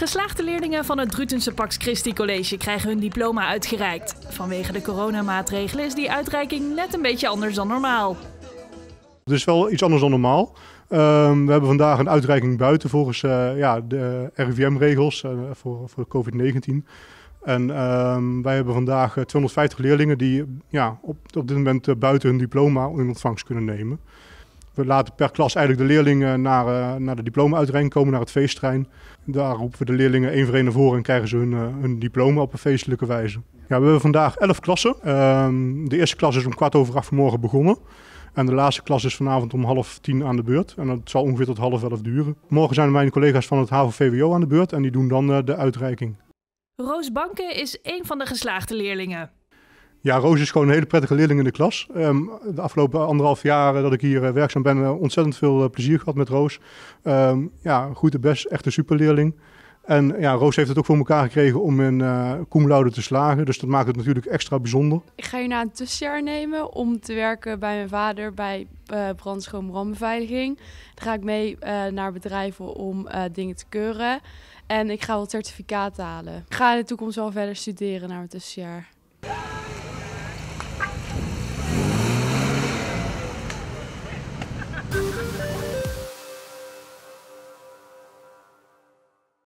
Geslaagde leerlingen van het Drutense Pax Christi College krijgen hun diploma uitgereikt. Vanwege de coronamaatregelen is die uitreiking net een beetje anders dan normaal. Het is wel iets anders dan normaal. Ehm, we hebben vandaag een uitreiking buiten volgens eh, ja, de RIVM-regels eh, voor, voor COVID-19. En ehm, wij hebben vandaag 250 eh, leerlingen die ja, op, op dit moment buiten hun diploma in ontvangst kunnen nemen. We laten per klas eigenlijk de leerlingen naar, eh, naar de diploma-uitreiking komen, naar het feesttrein. Daar roepen we de leerlingen één voor één naar voren en krijgen ze hun, eh, hun diploma op een feestelijke wijze. Ja, we hebben vandaag elf klassen. Ehm, de eerste klas is om kwart over acht vanmorgen begonnen. En de laatste klas is vanavond om half tien aan de beurt. En dat zal ongeveer tot half elf duren. Morgen zijn mijn collega's van het HAVO-VWO aan de beurt en die doen dan eh, de uitreiking. Roos Banken is een van de geslaagde leerlingen. Ja, Roos is gewoon een hele prettige leerling in de klas. Ehm, de afgelopen anderhalf jaar dat ik hier eh, werkzaam ben, eh, ontzettend veel eh, plezier gehad met Roos. Ehm, ja, goed de best, echt een superleerling. En ja, Roos heeft het ook voor elkaar gekregen om in uh, te slagen. Dus dat maakt het natuurlijk extra bijzonder. Ik ga na een tussenjaar nemen om te werken bij mijn vader bij uh, brandschoon brandbeveiliging. Dan ga ik mee naar bedrijven om dingen te keuren. En ik ga wel certificaten halen. Ik ga in de toekomst wel verder studeren naar mijn tussenjaar.